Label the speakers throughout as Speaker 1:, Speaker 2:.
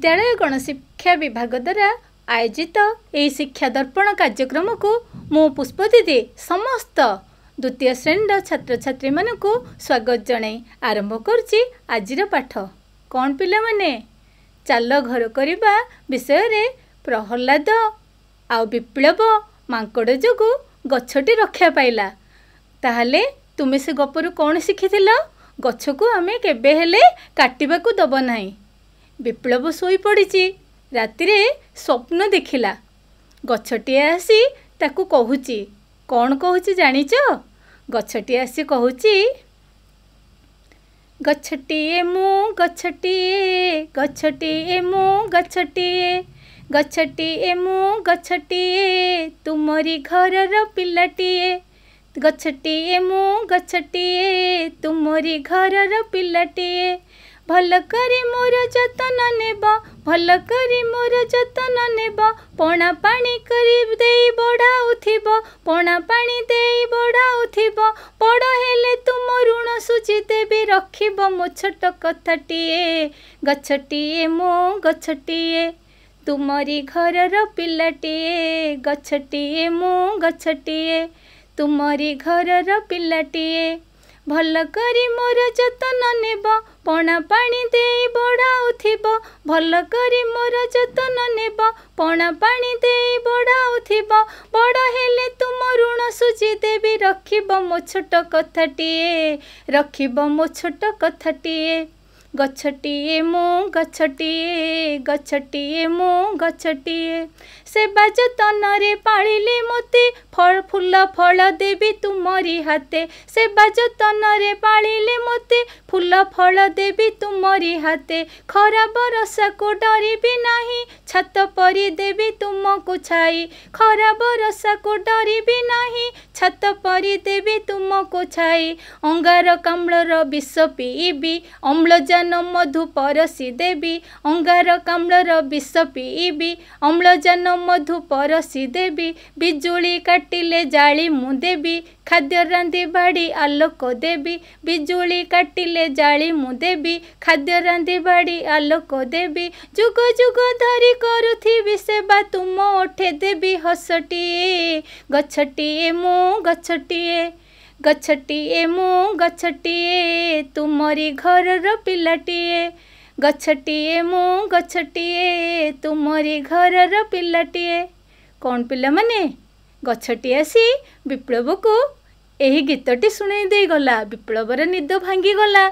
Speaker 1: ବିଦ୍ୟାଳୟ ଗଣଶିକ୍ଷା ବିଭାଗ ଦ୍ୱାରା ଆୟୋଜିତ ଏହି ଶିକ୍ଷା ଦର୍ପଣ କାର୍ଯ୍ୟକ୍ରମକୁ ମୁଁ ପୁଷ୍ପ ଦିଦି ସମସ୍ତ ଦ୍ୱିତୀୟ ଶ୍ରେଣୀର ଛାତ୍ରଛାତ୍ରୀମାନଙ୍କୁ ସ୍ୱାଗତ ଜଣାଇ ଆରମ୍ଭ କରୁଛି ଆଜିର ପାଠ କ'ଣ ପିଲାମାନେ ଚାଲ ଘର କରିବା ବିଷୟରେ ପ୍ରହଲ୍ଲାଦ ଆଉ ବିପ୍ଳବ ମାଙ୍କଡ଼ ଯୋଗୁଁ ଗଛଟି ରକ୍ଷା ପାଇଲା ତାହେଲେ ତୁମେ ସେ ଗପରୁ କ'ଣ ଶିଖିଥିଲ ଗଛକୁ ଆମେ କେବେ ହେଲେ କାଟିବାକୁ ଦେବ ନାହିଁ ବିପ୍ଳବ ଶୋଇପଡ଼ିଛି ରାତିରେ ସ୍ୱପ୍ନ ଦେଖିଲା ଗଛଟିଏ ଆସି ତାକୁ କହୁଛି କ'ଣ କହୁଛି ଜାଣିଛ ଗଛଟିଏ ଆସି କହୁଛି ଗଛଟିଏ ମୁଁ ଗଛଟିଏ ଗଛଟିଏ ମୁଁ ଗଛଟିଏ ଗଛଟିଏ ମୁଁ ଗଛଟିଏ ତୁମରି ଘରର ପିଲାଟିଏ ଗଛଟିଏ ମୁଁ ଗଛଟିଏ ତୁମରି ଘରର ପିଲାଟିଏ ଭଲ କରି ମୋର ଯତ୍ନ ନେବ ଭଲ କରି ମୋର ଯତ୍ନ ନେବ ପଣା ପାଣି କରି ଦେଇ ବଢ଼ାଉଥିବ ପଣା ପାଣି ଦେଇ ବଢ଼ାଉଥିବ ବଡ଼ ହେଲେ ତୁମ ଋଣ ସୁଜି ଦେବି ରଖିବ ମୋ ଛୋଟ କଥାଟିଏ ଗଛଟିଏ ମୋ ଗଛଟିଏ ତୁମରି ଘରର ପିଲାଟିଏ ଗଛଟିଏ ମୁଁ ଗଛଟିଏ ତୁମରି ଘରର ପିଲାଟିଏ ଭଲ କରି ମୋର ଯତ୍ନ ନେବ ପଣା ପାଣି ଦେଇ ବଢ଼ାଉଥିବ ଭଲ କରି ମୋର ଯତ୍ନ ନେବ ପଣା ପାଣି ଦେଇ ବଢ଼ାଉଥିବ ବଡ଼ ହେଲେ ତୁମ ଋଣ ସୁଜି ଦେବି ରଖିବ ମୋ ଛୋଟ କଥାଟିଏ ରଖିବ ମୋ ଛୋଟ କଥାଟିଏ ଗଛଟିଏ ମୁଁ ଗଛଟିଏ ଗଛଟିଏ ମୁଁ ଗଛଟିଏ ସେବା ଯତନରେ ପାଳିଲେ ମୋତେ ଫୁଲ ଫଳ ଦେବି ତୁମରି ହାତେ ସେବା ଯତନରେ ପାଳିଲେ ମୋତେ ଫୁଲ ଫଳ ଦେବି ତୁମରି ହାତେ ଖରାପ ବରଷାକୁ ଡରିବି ନାହିଁ ଛାତ ପରି ଦେବି ତୁମକୁ ଛାଇ ଖରାପ ବରଷାକୁ ଡରିବି ନାହିଁ ଛାତ ପରି ଦେବି ତୁମକୁ ଛାଇ ଅଙ୍ଗାରକାମ୍ଳର ବିଷ ପିଇବି ଅମ୍ଳଜାନ ଜୀବନ ମଧୁ ପରଶି ଦେବି ଅଙ୍ଗାରକାମ୍ଳର ବିଷ ପିଇବି ଅମ୍ଳଜାନ ମଧୁ ପରଶି ଦେବି ବିଜୁଳି କାଟିଲେ ଜାଳି ମୁଁ ଦେବି ଖାଦ୍ୟ ରାନ୍ଧି ବାଡ଼ି ଆଲୋକ ଦେବି ବିଜୁଳି କାଟିଲେ ଜାଳି ମୁଁ ଦେବି ଖାଦ୍ୟ ରାନ୍ଧି ବାଡ଼ି ଆଲୋକ ଦେବି ଯୁଗ ଯୁଗ ଧରି କରୁଥିବି ସେବା ତୁମ ଓଠେ ଦେବି ହସଟିଏ ଗଛଟିଏ ମୁଁ ଗଛଟିଏ ଗଛଟିଏ ମୁଁ ଗଛଟିଏ ତୁମରି ଘରର ପିଲାଟିଏ ଗଛଟିଏ ମୁଁ ଗଛଟିଏ ତୁମରି ଘରର ପିଲାଟିଏ କ'ଣ ପିଲାମାନେ ଗଛଟି ଆସି ବିପ୍ଳବକୁ ଏହି ଗୀତଟି ଶୁଣେଇ ଦେଇଗଲା ବିପ୍ଳବର ନିଦ ଭାଙ୍ଗିଗଲା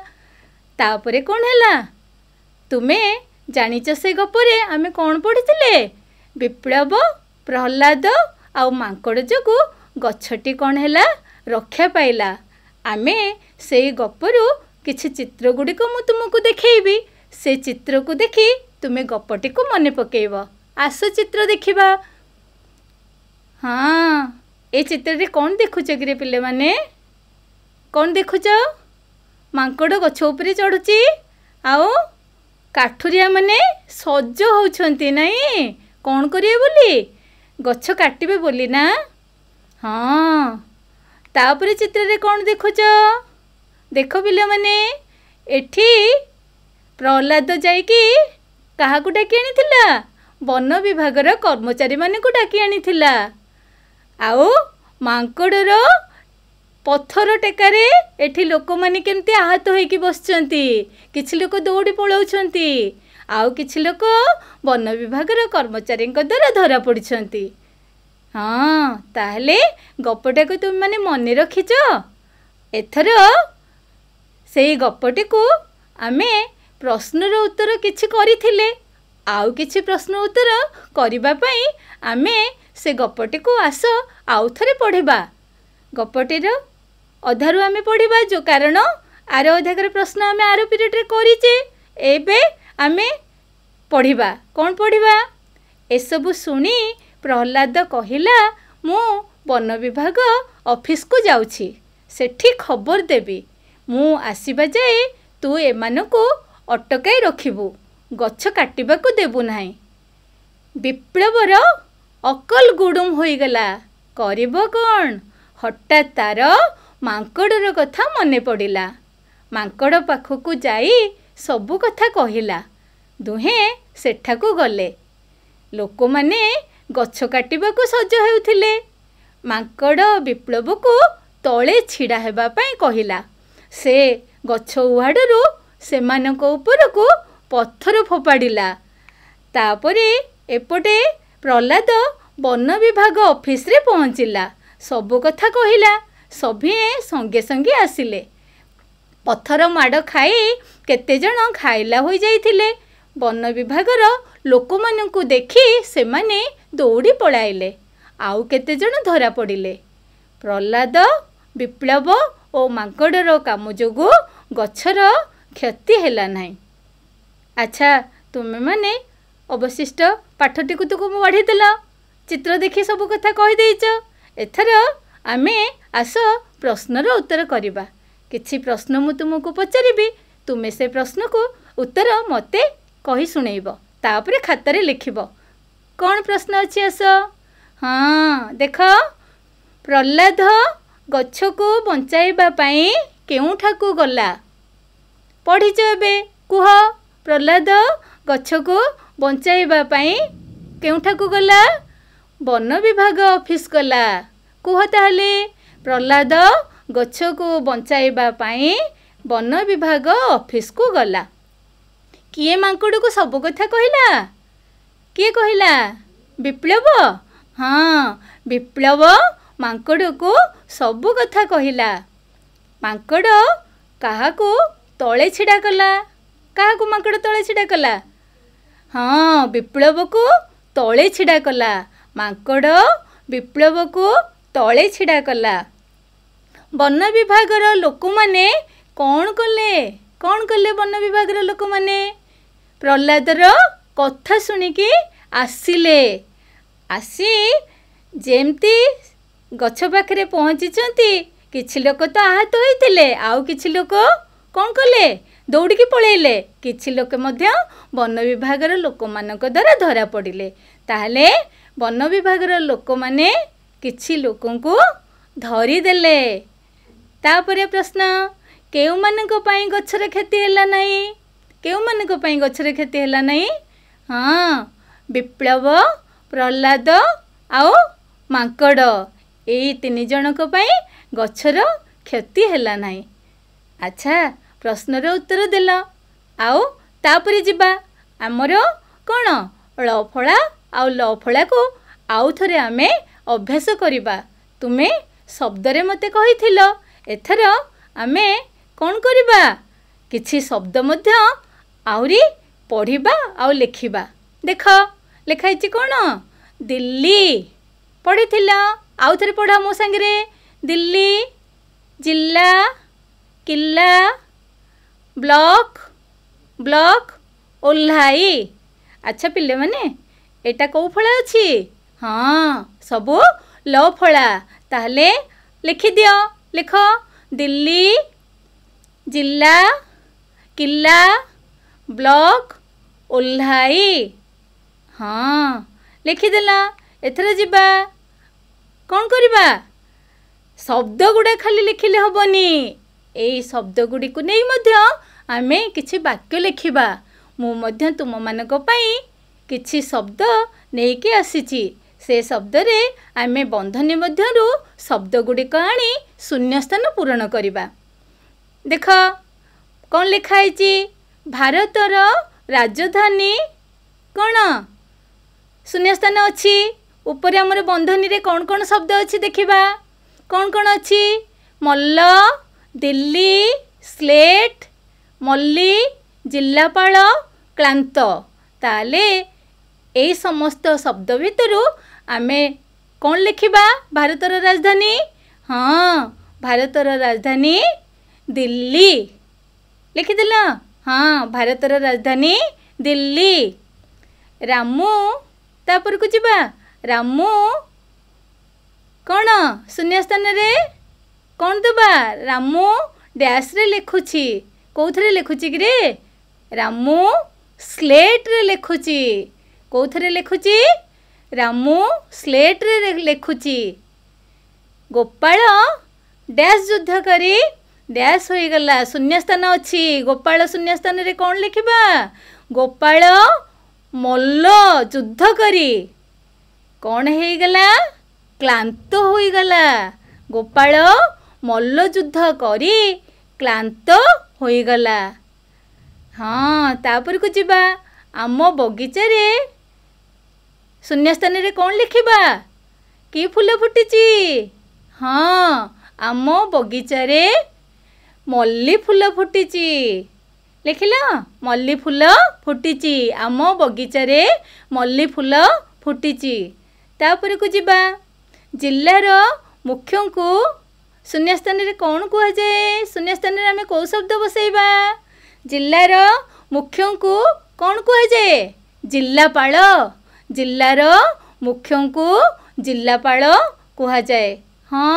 Speaker 1: ତାପରେ କ'ଣ ହେଲା ତୁମେ ଜାଣିଛ ସେ ଗପରେ ଆମେ କ'ଣ ପଢ଼ିଥିଲେ ବିପ୍ଳବ ପ୍ରହ୍ଲାଦ ଆଉ ମାଙ୍କଡ଼ ଯୋଗୁଁ ଗଛଟି କ'ଣ ହେଲା ରକ୍ଷା ପାଇଲା ଆମେ ସେଇ ଗପରୁ କିଛି ଚିତ୍ର ଗୁଡ଼ିକ ମୁଁ ତୁମକୁ ଦେଖେଇବି ସେ ଚିତ୍ରକୁ ଦେଖି ତୁମେ ଗପଟିକୁ ମନେ ପକେଇବ ଆସ ଚିତ୍ର ଦେଖିବା ହଁ ଏ ଚିତ୍ରରେ କ'ଣ ଦେଖୁଛ କିରେ ପିଲାମାନେ କ'ଣ ଦେଖୁଛ ମାଙ୍କଡ଼ ଗଛ ଉପରେ ଚଢ଼ୁଛି ଆଉ କାଠୁରିଆ ମାନେ ସଜ ହେଉଛନ୍ତି ନାହିଁ କ'ଣ କରିବେ ବୋଲି ଗଛ କାଟିବେ ବୋଲି ନା ହଁ ତାପରେ ଚିତ୍ରରେ କ'ଣ ଦେଖୁଛ ଦେଖ ପିଲାମାନେ ଏଠି ପ୍ରହ୍ଲାଦ ଯାଇକି କାହାକୁ ଡାକି ଆଣିଥିଲା ବନ ବିଭାଗର କର୍ମଚାରୀମାନଙ୍କୁ ଡାକି ଆଣିଥିଲା ଆଉ ମାଙ୍କଡ଼ର ପଥର ଟେକାରେ ଏଠି ଲୋକମାନେ କେମିତି ଆହତ ହୋଇକି ବସିଛନ୍ତି କିଛି ଲୋକ ଦୌଡ଼ି ପଳାଉଛନ୍ତି ଆଉ କିଛି ଲୋକ ବନ ବିଭାଗର କର୍ମଚାରୀଙ୍କ ଦ୍ୱାରା ଧରା ପଡ଼ିଛନ୍ତି ହଁ ତାହେଲେ ଗପଟାକୁ ତୁମେମାନେ ମନେ ରଖିଛ ଏଥର ସେଇ ଗପଟିକୁ ଆମେ ପ୍ରଶ୍ନର ଉତ୍ତର କିଛି କରିଥିଲେ ଆଉ କିଛି ପ୍ରଶ୍ନ ଉତ୍ତର କରିବା ପାଇଁ ଆମେ ସେ ଗପଟିକୁ ଆସ ଆଉ ଥରେ ପଢ଼ିବା ଗପଟିର ଅଧାରୁ ଆମେ ପଢ଼ିବା ଯେଉଁ କାରଣ ଆର ଅଧାକର ପ୍ରଶ୍ନ ଆମେ ଆର ପିରିୟଡ଼ରେ କରିଛେ ଏବେ ଆମେ ପଢ଼ିବା କ'ଣ ପଢ଼ିବା ଏସବୁ ଶୁଣି ପ୍ରହ୍ଲାଦ କହିଲା ମୁଁ ବନ ବିଭାଗ ଅଫିସକୁ ଯାଉଛି ସେଠି ଖବର ଦେବି ମୁଁ ଆସିବା ଯାଏ ତୁ ଏମାନଙ୍କୁ ଅଟକାଇ ରଖିବୁ ଗଛ କାଟିବାକୁ ଦେବୁ ନାହିଁ ବିପ୍ଳବର ଅକଲ ଗୁଡ଼ୁମ ହୋଇଗଲା କରିବ କ'ଣ ହଠାତ୍ ତାର ମାଙ୍କଡ଼ର କଥା ମନେ ପଡ଼ିଲା ମାଙ୍କଡ଼ ପାଖକୁ ଯାଇ ସବୁ କଥା କହିଲା ଦୁହେଁ ସେଠାକୁ ଗଲେ ଲୋକମାନେ ଗଛ କାଟିବାକୁ ସଜ ହେଉଥିଲେ ମାଙ୍କଡ଼ ବିପ୍ଳବକୁ ତଳେ ଛିଡ଼ା ହେବା ପାଇଁ କହିଲା ସେ ଗଛ ଉହାଡ଼ରୁ ସେମାନଙ୍କ ଉପରକୁ ପଥର ଫୋପାଡ଼ିଲା ତାପରେ ଏପଟେ ପ୍ରହ୍ଲାଦ ବନ ବିଭାଗ ଅଫିସରେ ପହଞ୍ଚିଲା ସବୁ କଥା କହିଲା ସଭିଏଁ ସଙ୍ଗେ ସଙ୍ଗେ ଆସିଲେ ପଥର ମାଡ଼ ଖାଇ କେତେଜଣ ଖାଇଲା ହୋଇଯାଇଥିଲେ ବନ ବିଭାଗର ଲୋକମାନଙ୍କୁ ଦେଖି ସେମାନେ ଦୌଡ଼ି ପଳାଇଲେ ଆଉ କେତେଜଣ ଧରା ପଡ଼ିଲେ ପ୍ରହ୍ଲାଦ ବିପ୍ଳବ ଓ ମାଙ୍କଡ଼ର କାମ ଯୋଗୁଁ ଗଛର କ୍ଷତି ହେଲା ନାହିଁ ଆଚ୍ଛା ତୁମେମାନେ ଅବଶିଷ୍ଟ ପାଠଟିକୁ ତୁ ମୁଁ ବଢ଼େଇଦେଲ ଚିତ୍ର ଦେଖି ସବୁ କଥା କହିଦେଇଛ ଏଥର ଆମେ ଆସ ପ୍ରଶ୍ନର ଉତ୍ତର କରିବା କିଛି ପ୍ରଶ୍ନ ମୁଁ ତୁମକୁ ପଚାରିବି ତୁମେ ସେ ପ୍ରଶ୍ନକୁ ଉତ୍ତର ମୋତେ କହି ଶୁଣେଇବ ତାପରେ ଖାତାରେ ଲେଖିବ କ'ଣ ପ୍ରଶ୍ନ ଅଛି ଆସ ହଁ ଦେଖ ପ୍ରହ୍ଲାଦ ଗଛକୁ ବଞ୍ଚାଇବା ପାଇଁ କେଉଁଠାକୁ ଗଲା ପଢ଼ିଛ ଏବେ କୁହ ପ୍ରହ୍ଲାଦ ଗଛକୁ ବଞ୍ଚାଇବା ପାଇଁ କେଉଁଠାକୁ ଗଲା ବନ ବିଭାଗ ଅଫିସ୍ ଗଲା କୁହ ତାହେଲେ ପ୍ରହ୍ଲାଦ ଗଛକୁ ବଞ୍ଚାଇବା ପାଇଁ ବନ ବିଭାଗ ଅଫିସ୍କୁ ଗଲା କିଏ ମାଙ୍କଡ଼କୁ ସବୁ କଥା କହିଲା କିଏ କହିଲା ବିପ୍ଳବ ହଁ ବିପ୍ଳବ ମାଙ୍କଡ଼କୁ ସବୁ କଥା କହିଲା ମାଙ୍କଡ଼ କାହାକୁ ତଳେ ଛିଡ଼ା କଲା କାହାକୁ ମାଙ୍କଡ଼ ତଳେ ଛିଡ଼ା କଲା ହଁ ବିପ୍ଳବକୁ ତଳେ ଛିଡ଼ା କଲା ମାଙ୍କଡ଼ ବିପ୍ଳବକୁ ତଳେ ଛିଡ଼ା କଲା ବନ ବିଭାଗର ଲୋକମାନେ କ'ଣ କଲେ କ'ଣ କଲେ ବନ ବିଭାଗର ଲୋକମାନେ ପ୍ରହ୍ଲାଦର କଥା ଶୁଣିକି ଆସିଲେ ଆସି ଯେମିତି ଗଛ ପାଖରେ ପହଞ୍ଚିଛନ୍ତି କିଛି ଲୋକ ତ ଆହତ ହୋଇଥିଲେ ଆଉ କିଛି ଲୋକ କ'ଣ କଲେ ଦୌଡ଼ିକି ପଳେଇଲେ କିଛି ଲୋକ ମଧ୍ୟ ବନ ବିଭାଗର ଲୋକମାନଙ୍କ ଦ୍ୱାରା ଧରା ପଡ଼ିଲେ ତାହେଲେ ବନ ବିଭାଗର ଲୋକମାନେ କିଛି ଲୋକଙ୍କୁ ଧରିଦେଲେ ତାପରେ ପ୍ରଶ୍ନ କେଉଁମାନଙ୍କ ପାଇଁ ଗଛର କ୍ଷତି ହେଲା ନାହିଁ କେଉଁମାନଙ୍କ ପାଇଁ ଗଛର କ୍ଷତି ହେଲା ନାହିଁ ହଁ ବିପ୍ଳବ ପ୍ରହ୍ଲାଦ ଆଉ ମାଙ୍କଡ଼ ଏଇ ତିନି ଜଣଙ୍କ ପାଇଁ ଗଛର କ୍ଷତି ହେଲା ନାହିଁ ଆଚ୍ଛା ପ୍ରଶ୍ନର ଉତ୍ତର ଦେଲ ଆଉ ତାପରେ ଯିବା ଆମର କ'ଣ ଳଫଳା ଆଉ ଲଫଳାକୁ ଆଉ ଥରେ ଆମେ ଅଭ୍ୟାସ କରିବା ତୁମେ ଶବ୍ଦରେ ମୋତେ କହିଥିଲ ଏଥର ଆମେ କ'ଣ କରିବା କିଛି ଶବ୍ଦ ମଧ୍ୟ ଆହୁରି ପଢ଼ିବା ଆଉ ଲେଖିବା ଦେଖ ଲେଖା ହେଇଛି କ'ଣ ଦିଲ୍ଲୀ ପଢ଼ିଥିଲ ଆଉ ଥରେ ପଢ଼ ମୋ ସାଙ୍ଗରେ ଦିଲ୍ଲୀ ଜିଲ୍ଲା କିଲ୍ଲା ବ୍ଲକ୍ ବ୍ଲକ୍ ଓହ୍ଲାଇ ଆଚ୍ଛା ପିଲାମାନେ ଏଇଟା କେଉଁ ଫଳ ଅଛି ହଁ ସବୁ ଲ ଫଳା ତାହେଲେ ଲେଖିଦିଅ ଲେଖ ଦିଲ୍ଲୀ ଜିଲ୍ଲା କିଲ୍ଲା ବ୍ଲକ୍ ଓହ୍ଲାଇ ହଁ ଲେଖିଦେଲା ଏଥର ଯିବା କ'ଣ କରିବା ଶବ୍ଦ ଗୁଡ଼ା ଖାଲି ଲେଖିଲେ ହେବନି ଏଇ ଶବ୍ଦ ଗୁଡ଼ିକୁ ନେଇ ମଧ୍ୟ ଆମେ କିଛି ବାକ୍ୟ ଲେଖିବା ମୁଁ ମଧ୍ୟ ତୁମମାନଙ୍କ ପାଇଁ କିଛି ଶବ୍ଦ ନେଇକି ଆସିଛି ସେ ଶବ୍ଦରେ ଆମେ ବନ୍ଧନୀ ମଧ୍ୟରୁ ଶବ୍ଦ ଗୁଡ଼ିକ ଆଣି ସ୍ଥାନ ପୂରଣ କରିବା ଦେଖ କ'ଣ ଲେଖା ହେଇଛି ଭାରତର ରାଜଧାନୀ କ'ଣ ଶୂନ୍ୟସ୍ଥାନ ଅଛି ଉପରେ ଆମର ବନ୍ଧନୀରେ କ'ଣ କ'ଣ ଶବ୍ଦ ଅଛି ଦେଖିବା କ'ଣ କ'ଣ ଅଛି ମଲ୍ଲ ଦିଲ୍ଲୀ ସ୍ଲେଟ୍ ମଲ୍ଲି ଜିଲ୍ଲାପାଳ କ୍ଳାନ୍ତ ତାହେଲେ এই ସମସ୍ତ ଶବ୍ଦ ଭିତରୁ ଆମେ କଣ ଲେଖିବା ଭାରତର ରାଜଧାନୀ ହଁ ଭାରତର ରାଜଧାନୀ ଦିଲ୍ଲୀ ଲେଖିଦେଲ ହଁ ଭାରତର ରାଜଧାନୀ ଦିଲ୍ଲୀ ରାମୁ ତାପରକୁ ଯିବା ରାମୁ କ'ଣ ଶୂନ୍ୟ ସ୍ଥାନରେ କ'ଣ ଦେବା ରାମୁ ଡ୍ୟାସ୍ରେ ଲେଖୁଛି କେଉଁଥିରେ ଲେଖୁଛି କିରେ ରାମୁ ସ୍ଲେଟ୍ରେ ଲେଖୁଛି କେଉଁଥିରେ ଲେଖୁଛି ରାମୁ ସ୍ଲେଟ୍ରେ ଲେଖୁଛି ଗୋପାଳ ଡ୍ୟାସ୍ ଯୁଦ୍ଧ କରି ଡ୍ୟାସ୍ ହୋଇଗଲା ଶୂନ୍ୟସ୍ଥାନ ଅଛି ଗୋପାଳ ଶୂନ୍ୟସ୍ଥାନରେ କ'ଣ ଲେଖିବା ଗୋପାଳ ମଲ୍ଲ ଯୁଦ୍ଧ କରି କ'ଣ ହେଇଗଲା କ୍ଳାନ୍ତ ହୋଇଗଲା ଗୋପାଳ ମଲ୍ଲ ଯୁଦ୍ଧ କରି କ୍ଳାନ୍ତ ହୋଇଗଲା ହଁ ତାପରକୁ ଯିବା ଆମ ବଗିଚାରେ ଶୂନ୍ୟସ୍ଥାନରେ କ'ଣ ଲେଖିବା କି ଫୁଲ ଫୁଟିଛି ହଁ ଆମ ବଗିଚାରେ ମଲ୍ଲି ଫୁଲ ଫୁଟିଛି ଲେଖିଲ ମଲ୍ଲି ଫୁଲ ଫୁଟିଛି ଆମ ବଗିଚାରେ ମଲ୍ଲି ଫୁଲ ଫୁଟିଛି ତାପରକୁ ଯିବା ଜିଲ୍ଲାର ମୁଖ୍ୟଙ୍କୁ ଶୂନ୍ୟ ସ୍ଥାନରେ କ'ଣ କୁହାଯାଏ ଶୂନ୍ୟ ସ୍ଥାନରେ ଆମେ କେଉଁ ଶବ୍ଦ ବସେଇବା ଜିଲ୍ଲାର ମୁଖ୍ୟଙ୍କୁ କ'ଣ କୁହାଯାଏ ଜିଲ୍ଲାପାଳ ଜିଲ୍ଲାର ମୁଖ୍ୟଙ୍କୁ ଜିଲ୍ଲାପାଳ କୁହାଯାଏ ହଁ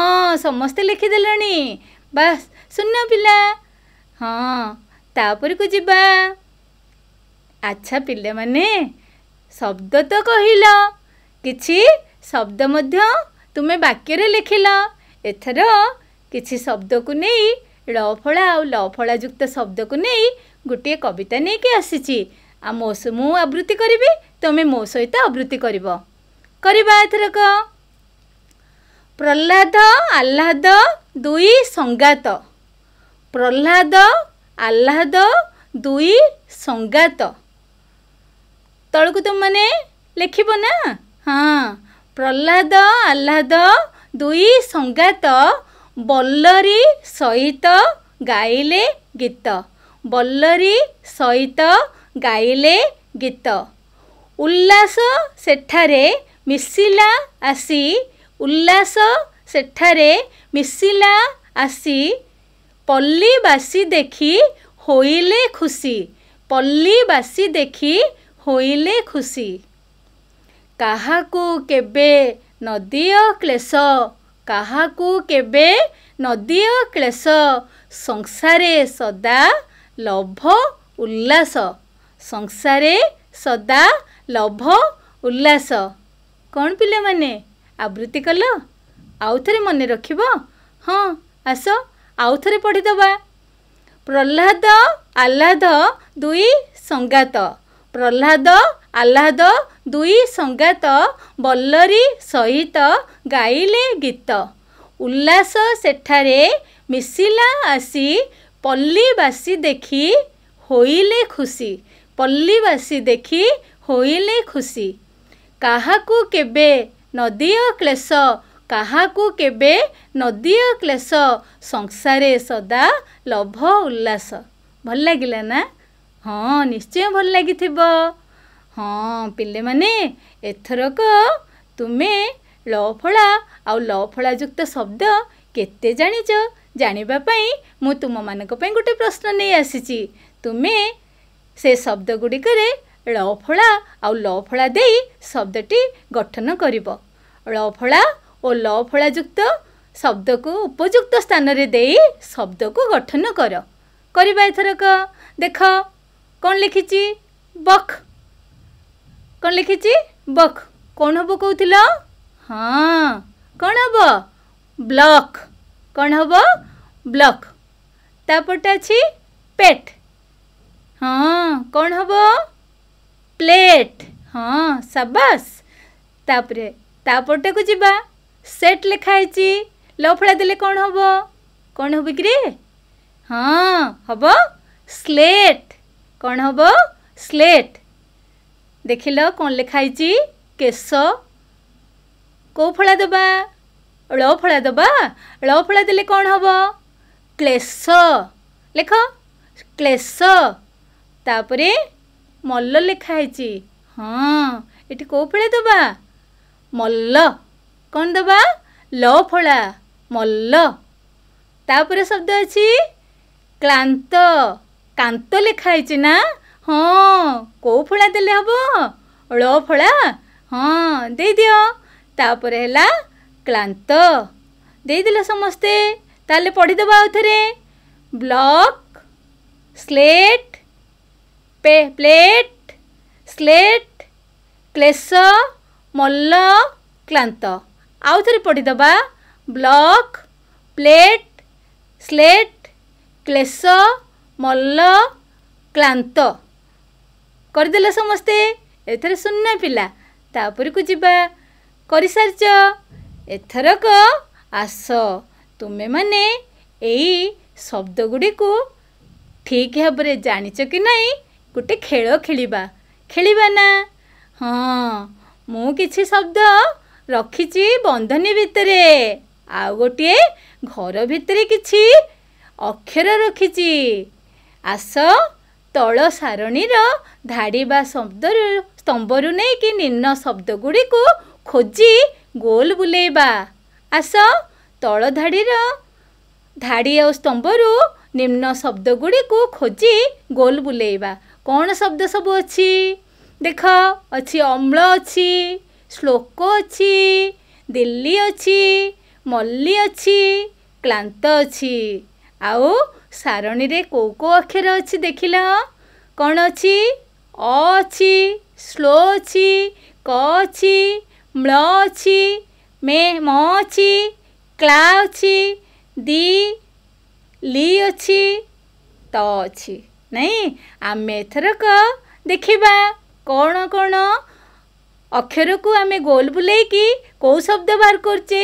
Speaker 1: ସମସ୍ତେ ଲେଖିଦେଲେଣି ବାସ୍ ଶୁନ ପିଲା ହଁ ତା ଉପରକୁ ଯିବା ଆଚ୍ଛା ପିଲାମାନେ ଶବ୍ଦ ତ କହିଲ କିଛି ଶବ୍ଦ ମଧ୍ୟ ତୁମେ ବାକ୍ୟରେ ଲେଖିଲ ଏଥର କିଛି ଶବ୍ଦକୁ ନେଇ ଲଫଳା ଆଉ ଲଫଳା ଯୁକ୍ତ ଶବ୍ଦକୁ ନେଇ ଗୋଟିଏ କବିତା ନେଇକି ଆସିଛି ଆଉ ମୋ ମୁଁ ଆବୃତ୍ତି କରିବି ତୁମେ ମୋ ସହିତ ଆବୃତ୍ତି କରିବ କରିବା ଏଥରକ ପ୍ରହ୍ଲାଦ ଆହ୍ଲାଦ ଦୁଇ ସଙ୍ଗାତ ପ୍ରହ୍ଲାଦ ଆହ୍ଲାଦ ଦୁଇ ସଙ୍ଗାତ ତଳକୁ ତୁମମାନେ ଲେଖିବ ନା ହଁ ପ୍ରହ୍ଲାଦ ଆହ୍ଲାଦ ଦୁଇ ସଙ୍ଗାତ ବଲ୍ଲରୀ ସହିତ ଗାଇଲେ ଗୀତ ବଲ୍ଲରୀ ସହିତ ଗାଇଲେ ଗୀତ ଉଲ୍ଲାସ ସେଠାରେ ମିଶିଲା ଆସି ଉଲ୍ଲାସ ସେଠାରେ ମିଶିଲା ଆସି ପଲ୍ଲୀ ବାସି ଦେଖି ହୋଇଲେ ଖୁସି ପଲ୍ଲୀବାସୀ ଦେଖି ହୋଇଲେ ଖୁସି କାହାକୁ କେବେ ନଦୀ ଓ କ୍ଲେଶ କାହାକୁ କେବେ ନଦୀ ଓ କ୍ଲେଶ ସଂସାରେ ସଦା ଲଭ ଉଲ୍ଲାସ ସଂସାରେ ସଦା ଲଭ ଉଲ୍ଲାସ କ'ଣ ପିଲାମାନେ ଆବୃତ୍ତି କଲ ଆଉ ଥରେ ମନେ ରଖିବ ହଁ ଆସ ଆଉ ଥରେ ପଢ଼ିଦେବା ପ୍ରହ୍ଲାଦ ଆହ୍ଲାଦ ଦୁଇ ସଙ୍ଗାତ ପ୍ରହ୍ଲାଦ ଆହ୍ଲାଦ ଦୁଇ ସଙ୍ଗାତ ବଲ୍ଲରୀ ସହିତ ଗାଇଲେ ଗୀତ ଉଲ୍ଲାସ ସେଠାରେ ମିଶିଲା ଆସି ପଲ୍ଲୀବାସୀ ଦେଖି ହୋଇଲେ ଖୁସି ପଲ୍ଲୀବାସୀ ଦେଖି ହୋଇଲେ ଖୁସି କାହାକୁ କେବେ ନଦୀ ଓ କ୍ଲେଶ କାହାକୁ କେବେ ନଦୀୟ କ୍ଲେଶ ସଂସାରେ ସଦା ଲଭ ଉଲ୍ଲାସ ଭଲ ଲାଗିଲା ନା ହଁ ନିଶ୍ଚୟ ଭଲ ଲାଗିଥିବ ହଁ ପିଲେମାନେ ଏଥରକ ତୁମେ ଲ ଫଳା ଆଉ ଲ ଫଳା ଯୁକ୍ତ ଶବ୍ଦ କେତେ ଜାଣିଛ ଜାଣିବା ପାଇଁ ମୁଁ ତୁମମାନଙ୍କ ପାଇଁ ଗୋଟେ ପ୍ରଶ୍ନ ନେଇ ଆସିଛି ତୁମେ ସେ ଶବ୍ଦ ଗୁଡ଼ିକରେ ଶବ୍ଦଗୁଡ଼ିକରେ ଫଳା ଆଉ ଲ ଫଳା ଦେଇ ଶବ୍ଦଟି ଗଠନ କରିବ ଲ ଫଳା ଓ ଲ ଫଳାଯୁକ୍ତ ଶବ୍ଦକୁ ଉପଯୁକ୍ତ ସ୍ଥାନରେ ଦେଇ ଶବ୍ଦକୁ ଗଠନ କର କରିବା ଏଥରକ ଦେଖ କ'ଣ ଲେଖିଛି ବଖ୍ କ'ଣ ଲେଖିଛି ବଖ୍ କ'ଣ ହେବ କହୁଥିଲ ହଁ କ'ଣ ହେବ ବ୍ଲକ୍ କ'ଣ ହେବ ବ୍ଲକ୍ ତାପରଟା ଅଛି ପେଟ୍ ହଁ କ'ଣ ହେବ ପ୍ଲେଟ୍ ହଁ ସାବାସ୍ ତାପରେ ତାପରଟାକୁ ଯିବା ସେଟ୍ ଲେଖାହେଇଛି ଲଫଡ଼ା ଦେଲେ କ'ଣ ହେବ କ'ଣ ହେବ କିରେ ହଁ ହେବ ସ୍ଲେଟ୍ କ'ଣ ହେବ ସ୍ଲେଟ୍ ଦେଖିଲ କ'ଣ ଲେଖାହେଇଛି କେଶ କେଉଁ ଫଳା ଦେବା ଳ ଫଳା ଦେବା ଳ ଫଳା ଦେଲେ କ'ଣ ହେବ କ୍ଲେଶ ଲେଖ କ୍ଲେଶ ତାପରେ ମଲ୍ଲ ଲେଖା ହେଇଛି ହଁ ଏଠି କେଉଁ ଫଳା ଦେବା ମଲ୍ଲ କ'ଣ ଦେବା ଲ ଫଳା ମଲ୍ଲ ତାପରେ ଶବ୍ଦ ଅଛି କ୍ଳାନ୍ତ କାନ୍ତ ଲେଖା ହେଇଛି ନା ହଁ କେଉଁ ଫଳା ଦେଲେ ହେବ ଲ ଫଳା ହଁ ଦେଇଦିଅ ତାପରେ ହେଲା କ୍ଳାନ୍ତ ଦେଇଦେଲ ସମସ୍ତେ ତାହେଲେ ପଢ଼ିଦେବା ଆଉ ଥରେ ବ୍ଲକ୍ ସ୍ଲେଟ୍ ପେ ପ୍ଲେଟ୍ ସ୍ଲେଟ୍ କ୍ଲେଶ ମଲ୍ଲ କ୍ଲାନ୍ତ ଆଉ ଥରେ ପଢ଼ିଦେବା ବ୍ଲକ୍ ପ୍ଲେଟ୍ ସ୍ଲେଟ୍ କ୍ଲେଶ ମଲ୍ଲ କ୍ଲାନ୍ତ କରିଦେଲେ ସମସ୍ତେ ଏଥର ଶୂନ୍ୟ ପିଲା ତା ଉପରକୁ ଯିବା କରିସାରିଛ ଏଥରକ ଆସ ତୁମେମାନେ ଏଇ ଶବ୍ଦଗୁଡ଼ିକୁ ଠିକ୍ ଭାବରେ ଜାଣିଛ କି ନାହିଁ ଗୋଟେ ଖେଳ ଖେଳିବା ଖେଳିବା ନା ହଁ ମୁଁ କିଛି ଶବ୍ଦ ରଖିଛି ବନ୍ଧନୀ ଭିତରେ ଆଉ ଗୋଟିଏ ଘର ଭିତରେ କିଛି ଅକ୍ଷର ରଖିଛି ଆସ ତଳ ସାରଣୀର ଧାଡ଼ି ବା ଶବ୍ଦରୁ ସ୍ତମ୍ଭରୁ ନେଇକି ନିମ୍ନ ଶବ୍ଦଗୁଡ଼ିକୁ ଖୋଜି ଗୋଲ ବୁଲେଇବା ଆସ ତଳ ଧାଡ଼ିର ଧାଡ଼ି ଆଉ ସ୍ତମ୍ଭରୁ ନିମ୍ନ ଶବ୍ଦଗୁଡ଼ିକୁ ଖୋଜି ଗୋଲ ବୁଲେଇବା କ'ଣ ଶବ୍ଦ ସବୁ ଅଛି ଦେଖ ଅଛି ଅମ୍ଳ ଅଛି ଶ୍ଳୋକ ଅଛି ଦିଲ୍ଲୀ ଅଛି ମଲ୍ଲି ଅଛି କ୍ଲାନ୍ତ ଅଛି ଆଉ ସାରଣୀରେ କେଉଁ କେଉଁ ଅକ୍ଷର ଅଛି ଦେଖିଲ କ'ଣ ଅଛି ଅ ଅଛି ଶ୍ଳୋ ଅଛି କ ଅଛି ମ୍ଳ ଅଛି ମେ ମ ଅଛି କ୍ଲା ଅଛି ଦି ଲି ଅଛି ତ ଅଛି ନାଇଁ ଆମେ ଏଥରକ ଦେଖିବା କ'ଣ କ'ଣ अक्षर को आम गोल बुले कि कौ शब्द बाहर करचे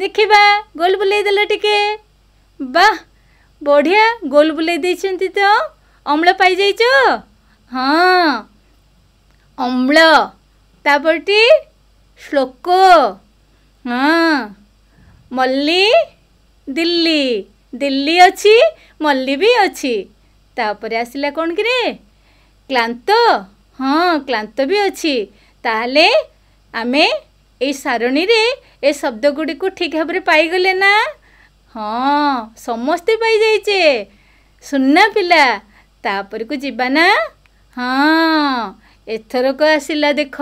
Speaker 1: देखा गोल बुलेदेल टिके बाह বঢ়িয়া গোল বুলাই ଦେଇଛନ୍ତି ତ ଅମ୍ଳ ପାଇଯାଇଛ ହଁ ଅମ୍ଳ ତାପରଟି ଶ୍ଳୋକ ହଁ ମଲ୍ଲି ଦିଲ୍ଲୀ ଦିଲ୍ଲୀ ଅଛି ମଲ୍ଲି ବି ଅଛି ତାପରେ ଆସିଲା କ'ଣ କିରେ କ୍ଲାନ୍ତ ହଁ କ୍ଲାନ୍ତ ବି ଅଛି ତାହେଲେ ଆମେ ଏଇ ସାରଣୀରେ ଏ ଶବ୍ଦଗୁଡ଼ିକୁ ଠିକ୍ ଭାବରେ ପାଇଗଲେ ନା ହଁ ସମସ୍ତେ ପାଇଯାଇଛେ ସୁନା ପିଲା ତାପରକୁ ଯିବା ନା ହଁ ଏଥରକ ଆସିଲା ଦେଖ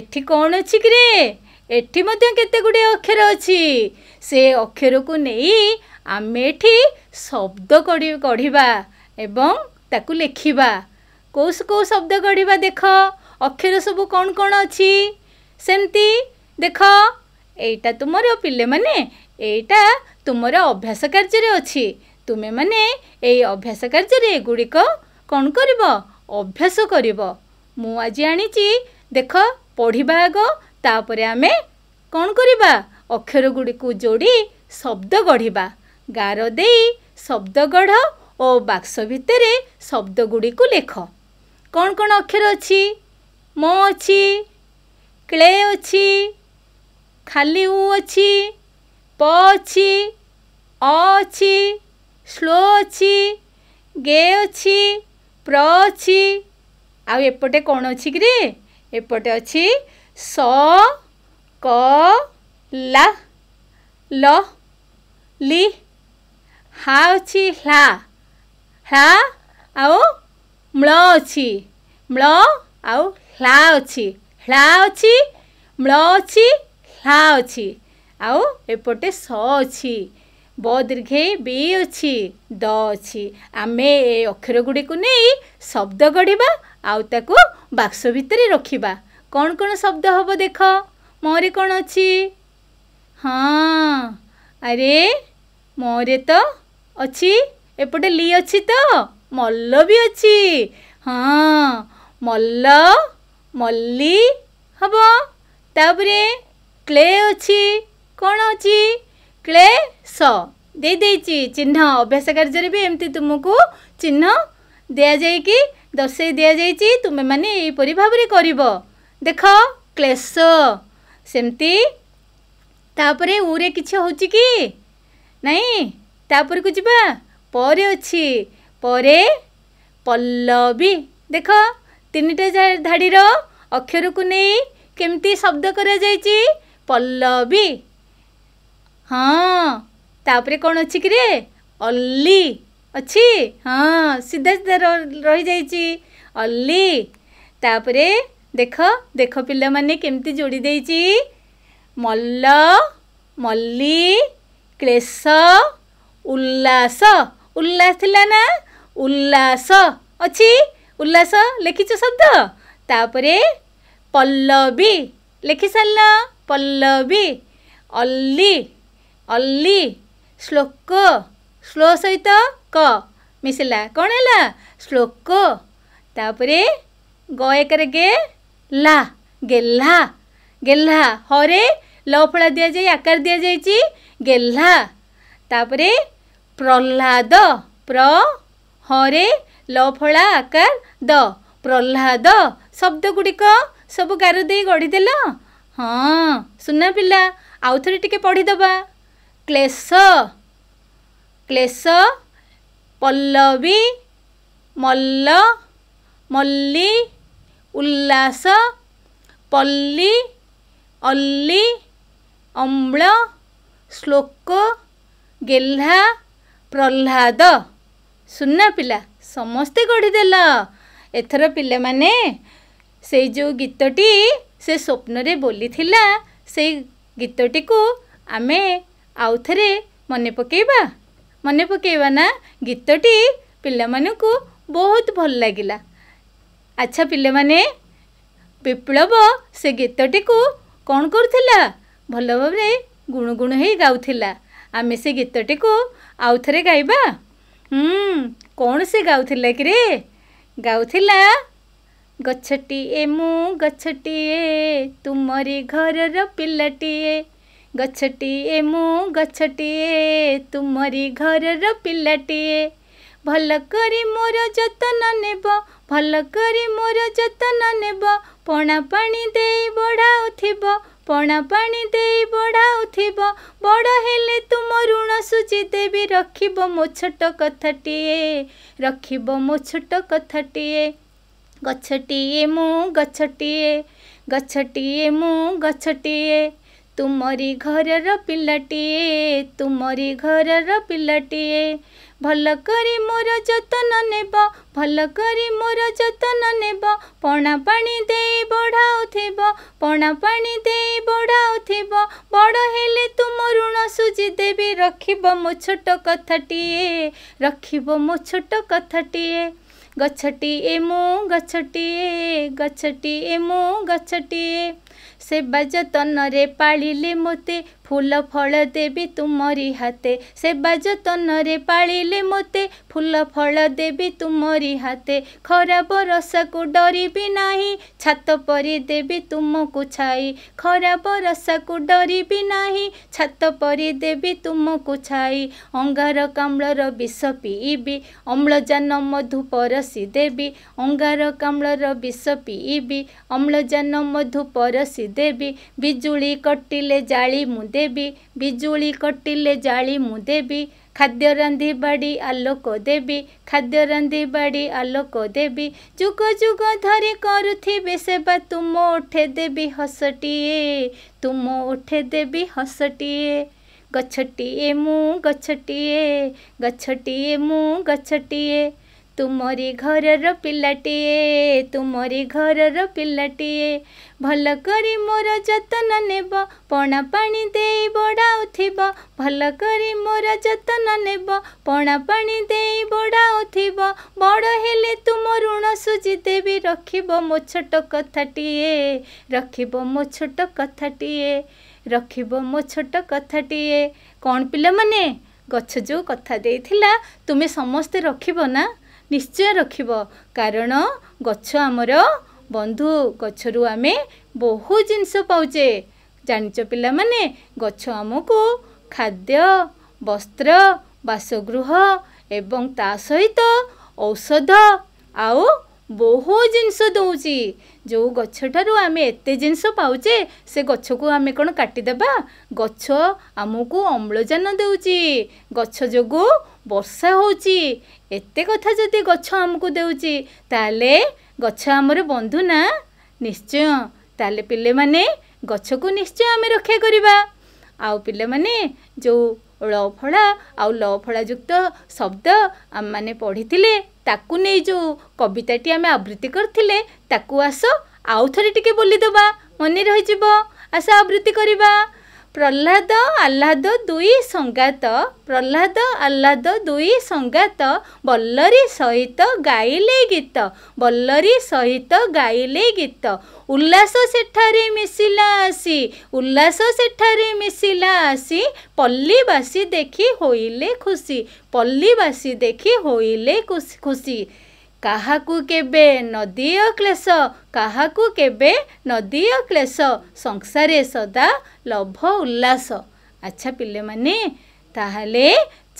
Speaker 1: ଏଠି କ'ଣ ଅଛି କିରେ ଏଠି ମଧ୍ୟ କେତେ ଗୁଡ଼ିଏ ଅକ୍ଷର ଅଛି ସେ ଅକ୍ଷରକୁ ନେଇ ଆମେ ଏଠି ଶବ୍ଦ ଗଢ଼ିବା ଏବଂ ତାକୁ ଲେଖିବା କେଉଁ କେଉଁ ଶବ୍ଦ ଗଢ଼ିବା ଦେଖ ଅକ୍ଷର ସବୁ କ'ଣ କ'ଣ ଅଛି ସେମିତି ଦେଖ ଏଇଟା ତୁମର ପିଲେମାନେ ଏଇଟା ତୁମର ଅଭ୍ୟାସ କାର୍ଯ୍ୟରେ ଅଛି ତୁମେମାନେ ଏଇ ଅଭ୍ୟାସ କାର୍ଯ୍ୟରେ ଏଗୁଡ଼ିକ କ'ଣ କରିବ ଅଭ୍ୟାସ କରିବ ମୁଁ ଆଜି ଆଣିଛି ଦେଖ ପଢ଼ିବା ଆଗ ତାପରେ ଆମେ କ'ଣ କରିବା ଅକ୍ଷରଗୁଡ଼ିକୁ ଯୋଡ଼ି ଶବ୍ଦ ଗଢ଼ିବା ଗାର ଦେଇ ଶବ୍ଦ ଗଢ଼ ଓ ବାକ୍ସ ଭିତରେ ଶବ୍ଦଗୁଡ଼ିକୁ ଲେଖ କ'ଣ କ'ଣ ଅକ୍ଷର ଅଛି ମୋ ଅଛି କ୍ଳେ ଅଛି ଖାଲି ଉ ଅଛି ପ ଅଛି ଅ ଅଛି ସ୍ଲୋ ଅଛି గే ଅଛି ପ୍ର ଅଛି ଆଉ ଏପଟେ କ'ଣ ଅଛି କିରେ ଏପଟେ ଅଛି ସ କ ଲା ଲ ଲି ହା ଅଛି ହ୍ଲା ହ୍ଲା ଆଉ ମ୍ଳ ଅଛି ମ୍ଳ ଆଉ ହ୍ଲା ଅଛି ହ୍ଲା ଅଛି ମ୍ଳ ଅଛି ହ୍ଲା ଅଛି ଆଉ ଏପଟେ ସ ଅଛି ବ ଦୀର୍ଘେଇ ବି ଅଛି ଦ ଅଛି ଆମେ ଏ ଅକ୍ଷର ଗୁଡ଼ିକୁ ନେଇ ଶବ୍ଦ ଗଢ଼ିବା ଆଉ ତାକୁ ବାକ୍ସ ଭିତରେ ରଖିବା କ'ଣ କ'ଣ ଶବ୍ଦ ହେବ ଦେଖ ମୋରେ କ'ଣ ଅଛି ହଁ ଆରେ ମୋରେ ତ ଅଛି ଏପଟେ ଲି ଅଛି ତ ମଲ୍ଲ ବି ଅଛି ହଁ ମଲ୍ଲ ମଲ୍ଲି ହେବ ତାପରେ କ୍ଲେ ଅଛି କ'ଣ ଅଛି କ୍ଲେ ସ ଦେଇଦେଇଛି ଚିହ୍ନ ଅଭ୍ୟାସ କାର୍ଯ୍ୟରେ ବି ଏମିତି ତୁମକୁ ଚିହ୍ନ ଦିଆଯାଇକି ଦର୍ଶାଇ ଦିଆଯାଇଛି ତୁମେମାନେ ଏହିପରି ଭାବରେ କରିବ ଦେଖ କ୍ଲେଶ ସେମିତି ତାପରେ ଉରେ କିଛି ହେଉଛି କି ନାଇଁ ତାପରକୁ ଯିବା ପରେ ଅଛି ପରେ ପଲ୍ଲବୀ ଦେଖ ତିନିଟା ଧାଡ଼ିର अक्षर को ने केमती शब्द करा जाइची पल्लवी हाँ, तापरे कोन अछि कि अल्ली अच्छी? हां सिधज दर रह जाइची अल्ली तापरे देखो देखो पिल्ला केमती जोडी दैची मल्ल मल्ली क्लेस उल्लास उल्लास दिलाना उल्लास अछि उल्लास लेखि शब्द ତାପରେ ପଲ୍ଲବୀ ଲେଖିସାରିଲ ପଲ୍ଲବୀ ଅଲ୍ଲି ଅଲ୍ଲି ଶ୍ଲୋକ ଶ୍ଲୋ ସହିତ କ ମିଶିଲା କ'ଣ ହେଲା ଶ୍ଲୋକ ତାପରେ ଗ ଏକରେ ગે ଲା ଗେହ୍ଲା ଗେହ୍ଲା ହରେ ଲ ଫଳା ଦିଆଯାଇ ଆକାର ଦିଆଯାଇଛି ଗେହ୍ଲା ତାପରେ ପ୍ରହ୍ଲାଦ ପ୍ର ହରେ ଲ ଫଳା ଆକାର ଦ ପ୍ରହ୍ଲାଦ ଶବ୍ଦ ଗୁଡ଼ିକ ସବୁ ଗାର ଦେଇ ଗଢ଼ିଦେଲ ହଁ ସୁନା ପିଲା ଆଉ ଥରେ ଟିକେ ପଢ଼ିଦେବା କ୍ଲେଶ କ୍ଲେଶ ପଲ୍ଲବୀ ମଲ୍ଲ ମଲ୍ଲି ଉଲ୍ଲାସ ପଲ୍ଲୀ ଅଲ୍ଲି ଅମ୍ଳ ଶ୍ଳୋକ ଗେହ୍ଲା ପ୍ରହ୍ଲାଦ ସୁନା ପିଲା ସମସ୍ତେ ଗଢ଼ିଦେଲ ଏଥର ପିଲାମାନେ ସେଇ ଯେଉଁ ଗୀତଟି ସେ ସ୍ୱପ୍ନରେ ବୋଲିଥିଲା ସେଇ ଗୀତଟିକୁ ଆମେ ଆଉ ଥରେ ମନେ ପକାଇବା ମନେ ପକାଇବା ନା ଗୀତଟି ପିଲାମାନଙ୍କୁ ବହୁତ ଭଲ ଲାଗିଲା ଆଚ୍ଛା ପିଲାମାନେ ବିପ୍ଳବ ସେ ଗୀତଟିକୁ କ'ଣ କରୁଥିଲା ଭଲ ଭାବରେ ଗୁଣୁଗୁଣ ହେଇ ଗାଉଥିଲା ଆମେ ସେ ଗୀତଟିକୁ ଆଉ ଥରେ ଗାଇବା କ'ଣ ସେ ଗାଉଥିଲା କିରେ ଗାଉଥିଲା ଗଛଟିଏ ମୁଁ ଗଛଟିଏ ତୁମରି ଘରର ପିଲାଟିଏ ଗଛଟିଏ ମୁଁ ଗଛଟିଏ ତୁମରି ଘରର ପିଲାଟିଏ ଭଲ କରି ମୋର ଯତ୍ନ ନେବ ଭଲ କରି ମୋର ଯତ୍ନ ନେବ ପଣା ପାଣି ଦେଇ ବଢ଼ାଉଥିବ ପଣା ପାଣି ଦେଇ ବଢ଼ାଉଥିବ ବଡ଼ ହେଲେ ତୁମ ଋଣ ସୁଚି ଦେବି ରଖିବ ମୋ ଛୋଟ କଥାଟିଏ ରଖିବ ମୋ ଛୋଟ କଥାଟିଏ ଗଛଟିଏ ମୁଁ ଗଛଟିଏ ଗଛଟିଏ ମୁଁ ଗଛଟିଏ ତୁମରି ଘରର ପିଲାଟିଏ ତୁମରି ଘରର ପିଲାଟିଏ ଭଲ କରି ମୋର ଯତ୍ନ ନେବ ଭଲ କରି ମୋର ଯତ୍ନ ନେବ ପଣା ପାଣି ଦେଇ ବଢ଼ାଉଥିବ ପଣା ପାଣି ଦେଇ ବଢ଼ାଉଥିବ ବଡ଼ ହେଲେ ତୁମ ଋଣ ଦେବି ରଖିବ ମୋ ଛୋଟ କଥାଟିଏ ରଖିବ ମୋ ଛୋଟ କଥାଟିଏ गच्छति एमो गच्छति ए गच्छति एमो गच्छति ए सेवा जतन रे पालिले मोते ଫୁଲ ଫଳ ଦେବି ତୁମରି ହାତେ ସେବା ଯତନରେ ପାଳିଲେ ମୋତେ ଫୁଲ ଫଳ ଦେବି ତୁମରି ହାତେ ଖରାପ ରସାକୁ ଡରିବି ନାହିଁ ଛାତ ପରି ଦେବି ତୁମକୁ ଛାଇ ଖରାପ ରସାକୁ ଡରିବି ନାହିଁ ଛାତ ପରି ଦେବି ତୁମକୁ ଛାଇ ଅଙ୍ଗାରକାମ୍ଳର ବିଷ ପିଇବି ଅମ୍ଳଜାନ ମଧୁ ପରସି ଦେବି ଅଙ୍ଗାରକାମ୍ଳର ବିଷ ପିଇବି ଅମ୍ଳଜାନ ମଧୁ ପରସି ଦେବି ବିଜୁଳି କଟିଲେ ଜାଳି ମୁଁ ଦେବି ବିଜୁଳି କଟିଲେ ଜାଳି ମୁଁ ଦେବି ଖାଦ୍ୟ ରାନ୍ଧି ବାଡ଼ି ଆଲୋକ ଦେବି ଖାଦ୍ୟ ରାନ୍ଧି ବାଡ଼ି ଆଲୋକ ଦେବି ଯୁଗ ଯୁଗ ଧରି କରୁଥିବେ ସେବା ତୁମ ଉଠେ ଦେବି ହସଟିଏ ତୁମ ଉଠେ ଦେବି ହସଟିଏ ଗଛଟିଏ ମୁଁ ଗଛଟିଏ ଗଛଟିଏ ମୁଁ ଗଛଟିଏ ତୁମରି ଘରର ପିଲାଟିଏ ତୁମରି ଘରର ପିଲାଟିଏ ଭଲ କରି ମୋର ଯତ୍ନ ନେବ ପଣା ପାଣି ଦେଇ ବଡ଼ାଉଥିବ ଭଲ କରି ମୋର ଯତ୍ନ ନେବ ପଣା ପାଣି ଦେଇ ବଡ଼ାଉଥିବ ବଡ଼ ହେଲେ ତୁମ ଋଣ ସୁଜିଦେବି ରଖିବ ମୋ ଛୋଟ କଥାଟିଏ ରଖିବ ମୋ ଛୋଟ କଥାଟିଏ ରଖିବ ମୋ ଛୋଟ କଥାଟିଏ କ'ଣ ପିଲାମାନେ ଗଛ ଯେଉଁ କଥା ଦେଇଥିଲା ତୁମେ ସମସ୍ତେ ରଖିବ ନା ନିଶ୍ଚୟ ରଖିବ କାରଣ ଗଛ ଆମର ବନ୍ଧୁ ଗଛରୁ ଆମେ ବହୁ ଜିନିଷ ପାଉଛେ ଜାଣିଛ ପିଲାମାନେ ଗଛ ଆମକୁ ଖାଦ୍ୟ ବସ୍ତ୍ର ବାସଗୃହ ଏବଂ ତା ସହିତ ଔଷଧ ଆଉ ବହୁ ଜିନିଷ ଦେଉଛି ଯେଉଁ ଗଛଠାରୁ ଆମେ ଏତେ ଜିନିଷ ପାଉଛେ ସେ ଗଛକୁ ଆମେ କ'ଣ କାଟିଦେବା ଗଛ ଆମକୁ ଅମ୍ଳଜାନ ଦେଉଛି ଗଛ ଯୋଗୁଁ ବର୍ଷା ହେଉଛି ଏତେ କଥା ଯଦି ଗଛ ଆମକୁ ଦେଉଛି ତାହେଲେ ଗଛ ଆମର ବନ୍ଧୁ ନା ନିଶ୍ଚୟ ତାହେଲେ ପିଲେମାନେ ଗଛକୁ ନିଶ୍ଚୟ ଆମେ ରକ୍ଷା କରିବା ଆଉ ପିଲାମାନେ ଯେଉଁ ଲ ଫଳା ଆଉ ଲ ଫଳା ଯୁକ୍ତ ଶବ୍ଦ ଆମମାନେ ପଢ଼ିଥିଲେ ତାକୁ ନେଇ ଯେଉଁ କବିତାଟି ଆମେ ଆବୃତ୍ତି କରିଥିଲେ ତାକୁ ଆସ ଆଉ ଥରେ ଟିକେ ବୋଲିଦେବା ମନେ ରହିଯିବ ଆସ ଆବୃତ୍ତି କରିବା ପ୍ରହ୍ଲାଦ ଆହ୍ଲାଦ ଦୁଇ ସଙ୍ଗାତ ପ୍ରହ୍ଲାଦ ଆହ୍ଲାଦ ଦୁଇ ସଙ୍ଗାତ ବଲ୍ଲରୀ ସହିତ ଗାଇଲେ ଗୀତ ବଲ୍ଲରୀ ସହିତ ଗାଇଲେ ଗୀତ ଉଲ୍ଲାସ ସେଠାରେ ମିଶିଲା ଆସି ଉଲ୍ଲାସ ସେଠାରେ ମିଶିଲା ଆସି ପଲ୍ଲୀବାସୀ ଦେଖି ହୋଇଲେ ଖୁସି ପଲ୍ଲୀବାସୀ ଦେଖି ହୋଇଲେ ଖୁସି କାହାକୁ କେବେ ନଦୀ ଦିଅ କ୍ଲେଶ କାହାକୁ କେବେ ନଦୀ ଦିଅ କ୍ଲେଶ ସଂସାରେ ସଦା ଲଭ ଉଲ୍ଲାସ ଆଚ୍ଛା ପିଲାମାନେ ତାହେଲେ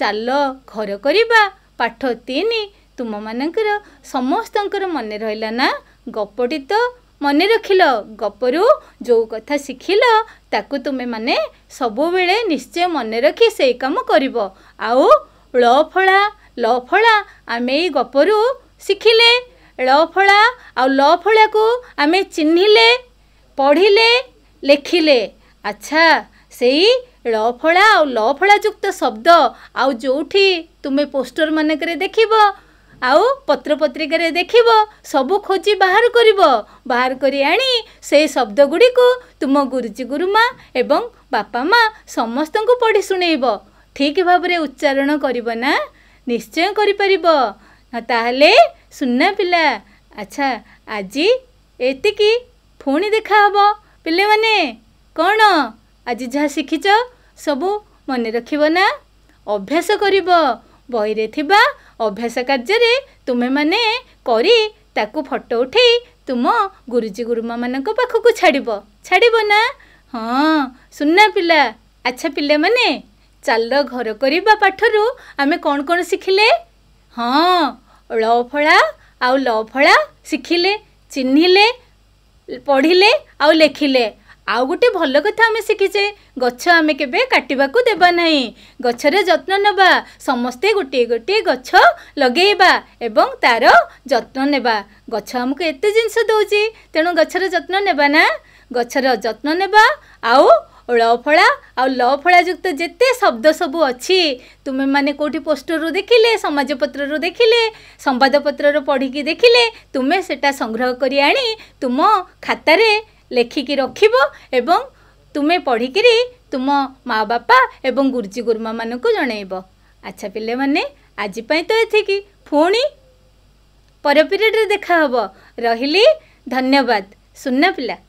Speaker 1: ଚାଲ ଘର କରିବା ପାଠ ତିନି ତୁମମାନଙ୍କର ସମସ୍ତଙ୍କର ମନେ ରହିଲା ନା ଗପଟି ତ ମନେ ରଖିଲ ଗପରୁ ଯେଉଁ କଥା ଶିଖିଲ ତାକୁ ତୁମେମାନେ ସବୁବେଳେ ନିଶ୍ଚୟ ମନେ ରଖି ସେଇ କାମ କରିବ ଆଉ ଳ ଫଳା ଲ ଫଳା ଆମେ ଏଇ ଗପରୁ ଶିଖିଲେ ଲ ଫଳା ଆଉ ଲ ଫଳାକୁ ଆମେ ଚିହ୍ନିଲେ ପଢ଼ିଲେ ଲେଖିଲେ ଆଚ୍ଛା ସେଇ ଲ ଫଳା ଆଉ ଲ ଫଳା ଯୁକ୍ତ ଶବ୍ଦ ଆଉ ଯେଉଁଠି ତୁମେ ପୋଷ୍ଟର ମାନଙ୍କରେ ଦେଖିବ ଆଉ ପତ୍ରପତ୍ରିକାରେ ଦେଖିବ ସବୁ ଖୋଜି ବାହାର କରିବ ବାହାର କରି ଆଣି ସେ ଶବ୍ଦଗୁଡ଼ିକୁ ତୁମ ଗୁରୁଜୀ ଗୁରୁମା ଏବଂ ବାପା ମା' ସମସ୍ତଙ୍କୁ ପଢ଼ି ଶୁଣେଇବ ଠିକ୍ ଭାବରେ ଉଚ୍ଚାରଣ କରିବ ନା ନିଶ୍ଚୟ କରିପାରିବ ତାହେଲେ ସୁନା ପିଲା ଆଚ୍ଛା ଆଜି ଏତିକି ପୁଣି ଦେଖା ହେବ ପିଲେମାନେ କ'ଣ ଆଜି ଯାହା ଶିଖିଛ ସବୁ ମନେ ରଖିବ ନା ଅଭ୍ୟାସ କରିବ ବହିରେ ଥିବା ଅଭ୍ୟାସ କାର୍ଯ୍ୟରେ ତୁମେମାନେ କରି ତାକୁ ଫଟୋ ଉଠାଇ ତୁମ ଗୁରୁଜୀ ଗୁରୁମାମାନଙ୍କ ପାଖକୁ ଛାଡ଼ିବ ଛାଡ଼ିବ ନା ହଁ ସୁନା ପିଲା ଆଚ୍ଛା ପିଲାମାନେ ଚାଲ ଘର କରିବା ପାଠରୁ ଆମେ କ'ଣ କ'ଣ ଶିଖିଲେ ହଁ ଳ ଫଳା ଆଉ ଲ ଫଳା ଶିଖିଲେ ଚିହ୍ନିଲେ ପଢ଼ିଲେ ଆଉ ଲେଖିଲେ ଆଉ ଗୋଟେ ଭଲ କଥା ଆମେ ଶିଖିଛେ ଗଛ ଆମେ କେବେ କାଟିବାକୁ ଦେବା ନାହିଁ ଗଛରେ ଯତ୍ନ ନେବା ସମସ୍ତେ ଗୋଟିଏ ଗୋଟିଏ ଗଛ ଲଗେଇବା ଏବଂ ତା'ର ଯତ୍ନ ନେବା ଗଛ ଆମକୁ ଏତେ ଜିନିଷ ଦେଉଛି ତେଣୁ ଗଛର ଯତ୍ନ ନେବା ନା ଗଛର ଯତ୍ନ ନେବା ଆଉ ଳଫଳା ଆଉ ଲଫଳା ଯୁକ୍ତ ଯେତେ ଶବ୍ଦ ସବୁ ଅଛି ତୁମେମାନେ କେଉଁଠି ପୋଷ୍ଟରରୁ ଦେଖିଲେ ସମାଜପତ୍ରରୁ ଦେଖିଲେ ସମ୍ବାଦପତ୍ରରୁ ପଢ଼ିକି ଦେଖିଲେ ତୁମେ ସେଟା ସଂଗ୍ରହ କରି ଆଣି ତୁମ ଖାତାରେ ଲେଖିକି ରଖିବ ଏବଂ ତୁମେ ପଢ଼ିକିରି ତୁମ ମା ବାପା ଏବଂ ଗୁରୁଜୀ ଗୁରୁମାମାନଙ୍କୁ ଜଣାଇବ ଆଚ୍ଛା ପିଲେମାନେ ଆଜି ପାଇଁ ତ ଏତିକି ପୁଣି ପର ପିରିୟଡ଼୍ରେ ଦେଖା ହେବ ରହିଲି ଧନ୍ୟବାଦ ସୁନା ପିଲା